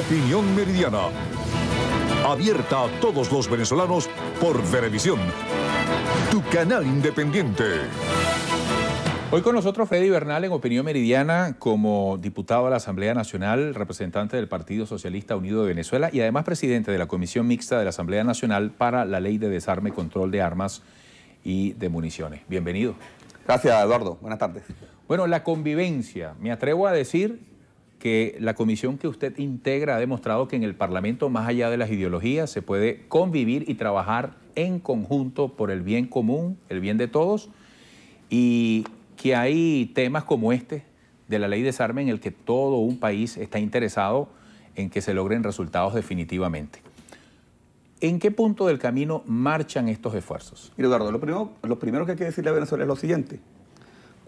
Opinión Meridiana. Abierta a todos los venezolanos por televisión. tu canal independiente. Hoy con nosotros Freddy Bernal en Opinión Meridiana como diputado a la Asamblea Nacional, representante del Partido Socialista Unido de Venezuela y además presidente de la Comisión Mixta de la Asamblea Nacional para la Ley de Desarme, Control de Armas y de Municiones. Bienvenido. Gracias, Eduardo. Buenas tardes. Bueno, la convivencia, me atrevo a decir que la comisión que usted integra ha demostrado que en el Parlamento, más allá de las ideologías, se puede convivir y trabajar en conjunto por el bien común, el bien de todos, y que hay temas como este de la ley de desarme en el que todo un país está interesado en que se logren resultados definitivamente. ¿En qué punto del camino marchan estos esfuerzos? Eduardo, lo primero, que hay que decirle a Venezuela es lo siguiente.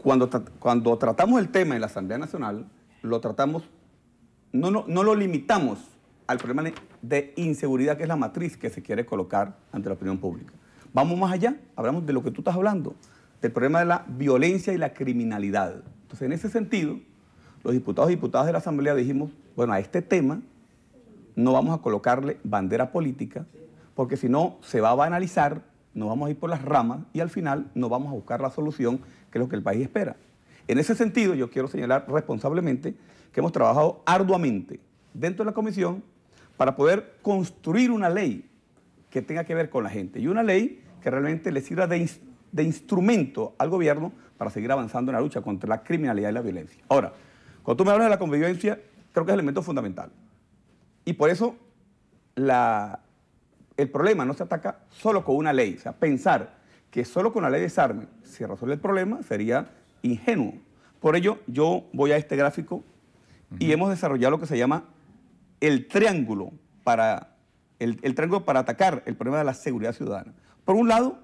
Cuando, cuando tratamos el tema en la Asamblea Nacional, lo tratamos, no, no, lo limitamos al problema de inseguridad, que es la matriz que se quiere colocar ante la opinión pública. Vamos más allá, hablamos de lo que tú estás hablando, del problema de la violencia y la criminalidad. Entonces, en ese sentido, los diputados y diputadas de la Asamblea dijimos, bueno, a este tema no vamos a colocarle bandera política, porque si no se va a banalizar, nos vamos a ir por las ramas y al final no vamos a buscar la solución que es lo que el país espera. En ese sentido, yo quiero señalar responsablemente que hemos trabajado arduamente dentro de la comisión para poder construir una ley que tenga que ver con la gente y una ley que realmente le sirva de, instrumento al gobierno para seguir avanzando en la lucha contra la criminalidad y la violencia. Ahora, cuando tú me hablas de la convivencia, creo que es el elemento fundamental. Y por eso el problema no se ataca solo con una ley. O sea, pensar que solo con la ley de desarme se resuelve el problema sería ingenuo. Por ello, yo voy a este gráfico y hemos desarrollado lo que se llama el triángulo para, el, triángulo para atacar el problema de la seguridad ciudadana. Por un lado,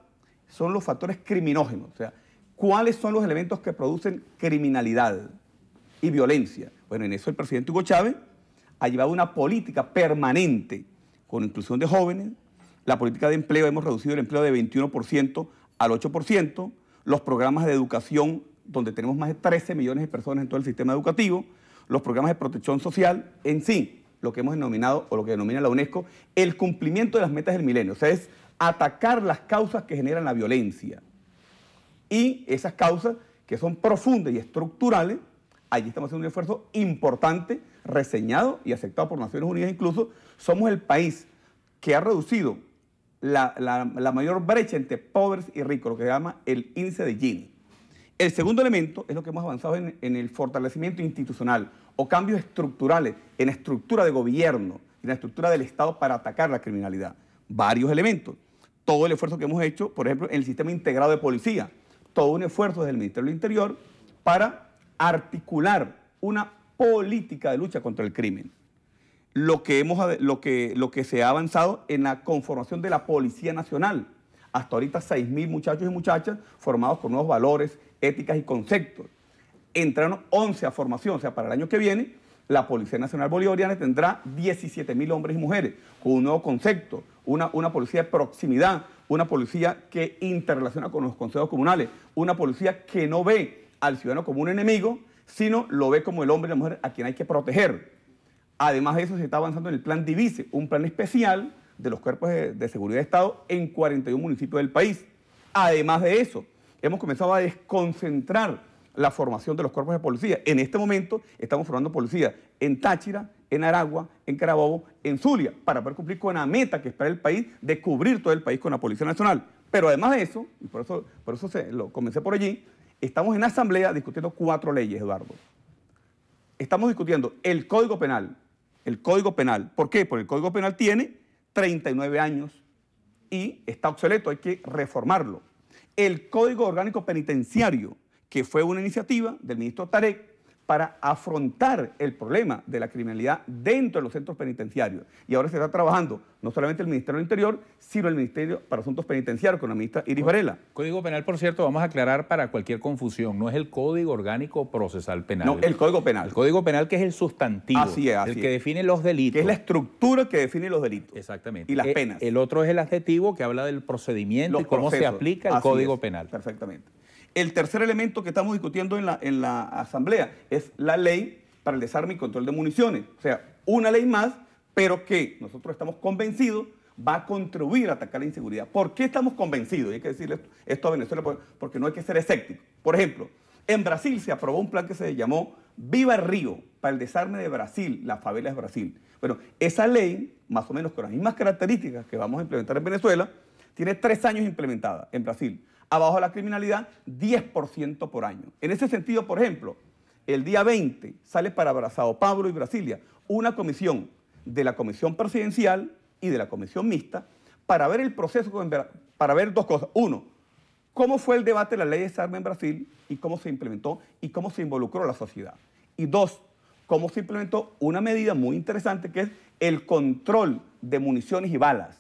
son los factores criminógenos, o sea, cuáles son los elementos que producen criminalidad y violencia. Bueno, en eso el presidente Hugo Chávez ha llevado una política permanente con inclusión de jóvenes, la política de empleo, hemos reducido el empleo de 21% al 8%, los programas de educación donde tenemos más de 13 millones de personas en todo el sistema educativo, los programas de protección social, en sí, lo que hemos denominado o lo que denomina la UNESCO, el cumplimiento de las metas del milenio, o sea, es atacar las causas que generan la violencia. Y esas causas que son profundas y estructurales, allí estamos haciendo un esfuerzo importante, reseñado y aceptado por Naciones Unidas incluso, somos el país que ha reducido la, la mayor brecha entre pobres y ricos, lo que se llama el índice de Gini. El segundo elemento es lo que hemos avanzado en, el fortalecimiento institucional o cambios estructurales en la estructura de gobierno y en la estructura del Estado para atacar la criminalidad. Varios elementos. Todo el esfuerzo que hemos hecho, por ejemplo, en el sistema integrado de policía. Todo un esfuerzo desde el Ministerio del Interior para articular una política de lucha contra el crimen. Lo que, hemos, lo, que, lo que se ha avanzado en la conformación de la Policía Nacional, hasta ahorita 6.000 muchachos y muchachas formados con nuevos valores, éticas y conceptos. Entraron 11 a formación, o sea, para el año que viene, la Policía Nacional Bolivariana tendrá 17.000 hombres y mujeres con un nuevo concepto, una, una policía de proximidad, una policía que interrelaciona con los consejos comunales, una policía que no ve al ciudadano como un enemigo, sino lo ve como el hombre y la mujer a quien hay que proteger. Además de eso, se está avanzando en el plan Divise, un plan especial de los cuerpos de, seguridad de Estado en 41 municipios del país. Además de eso, hemos comenzado a desconcentrar la formación de los cuerpos de policía. En este momento estamos formando policía en Táchira, en Aragua, en Carabobo, en Zulia, para poder cumplir con la meta que espera el país de cubrir todo el país con la Policía Nacional. Pero además de eso, y por eso, por eso lo comencé por allí, estamos en Asamblea discutiendo cuatro leyes, Eduardo. Estamos discutiendo el Código Penal. El Código Penal. ¿Por qué? Porque el Código Penal tiene 39 años y está obsoleto, hay que reformarlo. El Código Orgánico Penitenciario, que fue una iniciativa del ministro Tarek, para afrontar el problema de la criminalidad dentro de los centros penitenciarios. Y ahora se está trabajando no solamente el Ministerio del Interior, sino el Ministerio para Asuntos Penitenciarios con la ministra Iris Varela. Código Penal, por cierto, vamos a aclarar para cualquier confusión, no es el Código Orgánico Procesal Penal. No, el Código Penal. El Código Penal que es el sustantivo, el que define los delitos. Que es la estructura que define los delitos. Exactamente. Y las e, penas. El otro es el adjetivo que habla del procedimiento y cómo se aplica el Código Penal. Perfectamente. El tercer elemento que estamos discutiendo en la, en la Asamblea es la ley para el desarme y control de municiones. O sea, una ley más, pero que nosotros estamos convencidos va a contribuir a atacar la inseguridad. ¿Por qué estamos convencidos? Y hay que decirle esto, a Venezuela porque no hay que ser escéptico. Por ejemplo, en Brasil se aprobó un plan que se llamó Viva el Río para el desarme de Brasil, la favela de Brasil. Bueno, esa ley, más o menos con las mismas características que vamos a implementar en Venezuela, tiene tres años implementada en Brasil abajo de la criminalidad 10% por año. En ese sentido, por ejemplo, el día 20 sale para Sao Pablo y Brasilia una comisión de la Comisión Presidencial y de la Comisión Mixta para ver el proceso, para ver dos cosas. Uno, cómo fue el debate de la ley de desarme en Brasil y cómo se implementó y cómo se involucró la sociedad. Y dos, cómo se implementó una medida muy interesante que es el control de municiones y balas.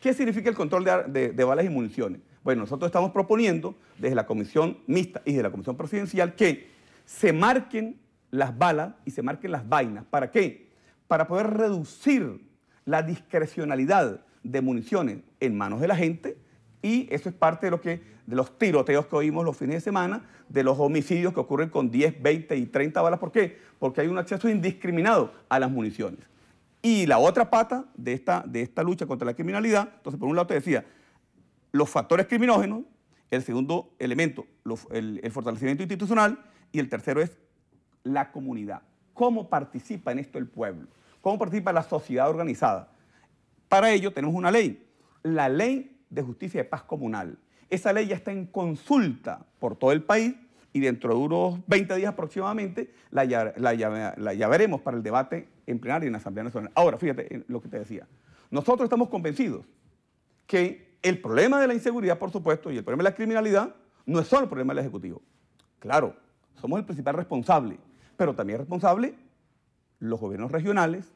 ¿Qué significa el control de balas y municiones? Bueno, nosotros estamos proponiendo desde la Comisión Mixta y desde la Comisión Presidencial que se marquen las balas y se marquen las vainas. ¿Para qué? Para poder reducir la discrecionalidad de municiones en manos de la gente y eso es parte de, lo que, de los tiroteos que oímos los fines de semana, de los homicidios que ocurren con 10, 20 y 30 balas. ¿Por qué? Porque hay un acceso indiscriminado a las municiones. Y la otra pata de esta, de esta lucha contra la criminalidad, entonces por un lado te decía, los factores criminógenos, el segundo elemento, el, fortalecimiento institucional, y el tercero es la comunidad. ¿Cómo participa en esto el pueblo? ¿Cómo participa la sociedad organizada? Para ello tenemos una ley, la Ley de Justicia y Paz Comunal. Esa ley ya está en consulta por todo el país y dentro de unos 20 días aproximadamente la, veremos para el debate en plenario y en la Asamblea Nacional. Ahora, fíjate en lo que te decía. Nosotros estamos convencidos que el problema de la inseguridad, por supuesto, y el problema de la criminalidad, no es solo el problema del Ejecutivo. Claro, somos el principal responsable, pero también responsable los gobiernos regionales,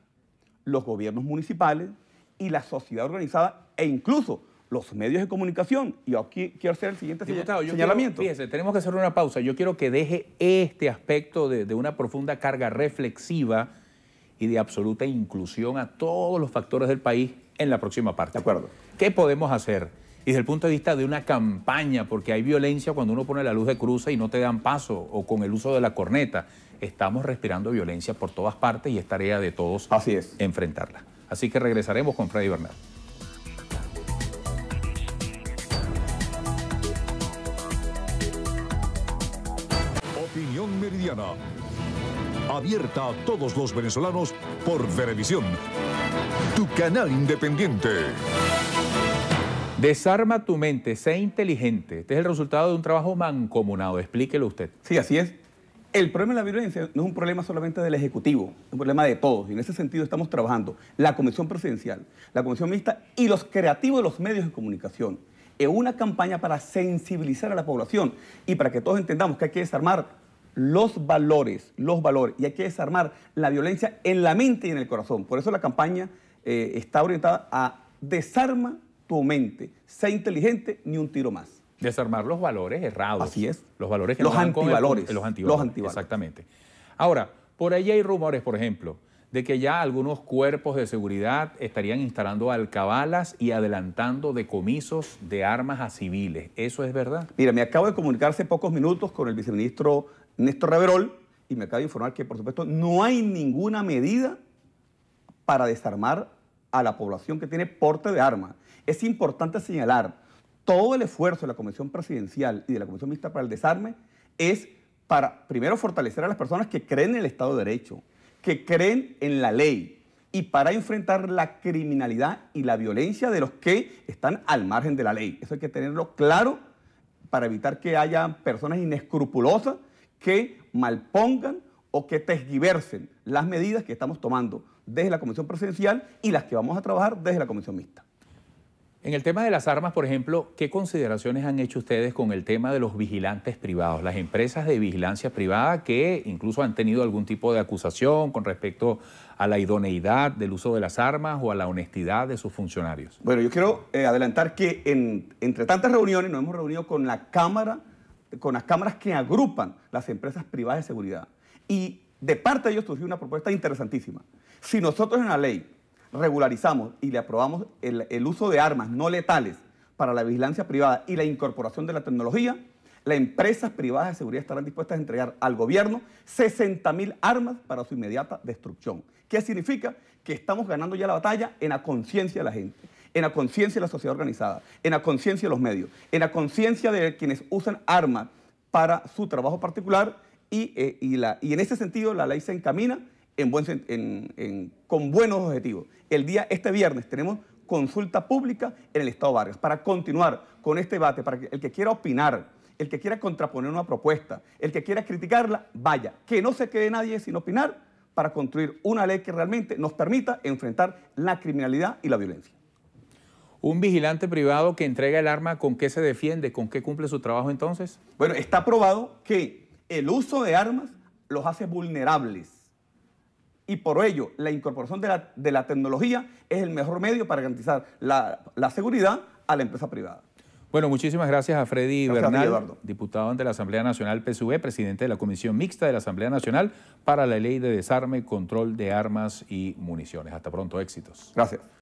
los gobiernos municipales y la sociedad organizada e incluso los medios de comunicación. Y aquí quiero hacer el siguiente señalamiento. tenemos que hacer una pausa. Yo quiero que deje este aspecto de una profunda carga reflexiva y de absoluta inclusión a todos los factores del país en la próxima parte. De acuerdo. ¿Qué podemos hacer? Y desde el punto de vista de una campaña, porque hay violencia cuando uno pone la luz de cruza y no te dan paso, o con el uso de la corneta. Estamos respirando violencia por todas partes y es tarea de todos Así es. enfrentarla. Así que regresaremos con Freddy Bernal. Opinión Meridiana abierta a todos los venezolanos por televisión. tu canal independiente. Desarma tu mente, sé inteligente. Este es el resultado de un trabajo mancomunado. Explíquelo usted. Sí, así es. El problema de la violencia no es un problema solamente del Ejecutivo, es un problema de todos. Y en ese sentido estamos trabajando la Comisión Presidencial, la Comisión Mixta y los creativos de los medios de comunicación en una campaña para sensibilizar a la población y para que todos entendamos que hay que desarmar los valores, los valores. Y hay que desarmar la violencia en la mente y en el corazón. Por eso la campaña eh, está orientada a desarma tu mente, sé inteligente, ni un tiro más. Desarmar los valores errados. Así es. Los valores que los, los antivalores. Los antivalores. Exactamente. Ahora, por ahí hay rumores, por ejemplo, de que ya algunos cuerpos de seguridad estarían instalando alcabalas y adelantando decomisos de armas a civiles. ¿Eso es verdad? Mira, me acabo de comunicar hace pocos minutos con el viceministro Néstor Reverol y me acaba de informar que, por supuesto, no hay ninguna medida para desarmar a la población que tiene porte de armas. Es importante señalar, todo el esfuerzo de la Comisión Presidencial y de la Comisión Mixta para el Desarme es para, primero, fortalecer a las personas que creen en el Estado de Derecho, que creen en la ley y para enfrentar la criminalidad y la violencia de los que están al margen de la ley. Eso hay que tenerlo claro para evitar que haya personas inescrupulosas que malpongan o que tesgiversen las medidas que estamos tomando desde la Comisión Presidencial y las que vamos a trabajar desde la Comisión Mixta. En el tema de las armas, por ejemplo, ¿qué consideraciones han hecho ustedes con el tema de los vigilantes privados, las empresas de vigilancia privada que incluso han tenido algún tipo de acusación con respecto a la idoneidad del uso de las armas o a la honestidad de sus funcionarios? Bueno, yo quiero eh, adelantar que entre tantas reuniones nos hemos reunido con la Cámara con las cámaras que agrupan las empresas privadas de seguridad. Y de parte de ellos surgió una propuesta interesantísima. Si nosotros en la ley regularizamos y le aprobamos el, uso de armas no letales para la vigilancia privada y la incorporación de la tecnología, las empresas privadas de seguridad estarán dispuestas a entregar al gobierno 60.000 armas para su inmediata destrucción. ¿Qué significa? Que estamos ganando ya la batalla en la conciencia de la gente en la conciencia de la sociedad organizada, en la conciencia de los medios, en la conciencia de quienes usan armas para su trabajo particular y, eh, en ese sentido la ley se encamina con buenos objetivos. El día, este viernes, tenemos consulta pública en el Estado de Vargas para continuar con este debate, para que el que quiera opinar, el que quiera contraponer una propuesta, el que quiera criticarla, vaya, que no se quede nadie sin opinar para construir una ley que realmente nos permita enfrentar la criminalidad y la violencia. ¿Un vigilante privado que entrega el arma con qué se defiende? ¿Con qué cumple su trabajo entonces? Bueno, está probado que el uso de armas los hace vulnerables. Y por ello, la incorporación de la, tecnología es el mejor medio para garantizar la, seguridad a la empresa privada. Bueno, muchísimas gracias a Freddy gracias Bernal, diputado ante la Asamblea Nacional PSV, e, presidente de la Comisión Mixta de la Asamblea Nacional para la Ley de Desarme, Control de Armas y Municiones. Hasta pronto, éxitos. Gracias.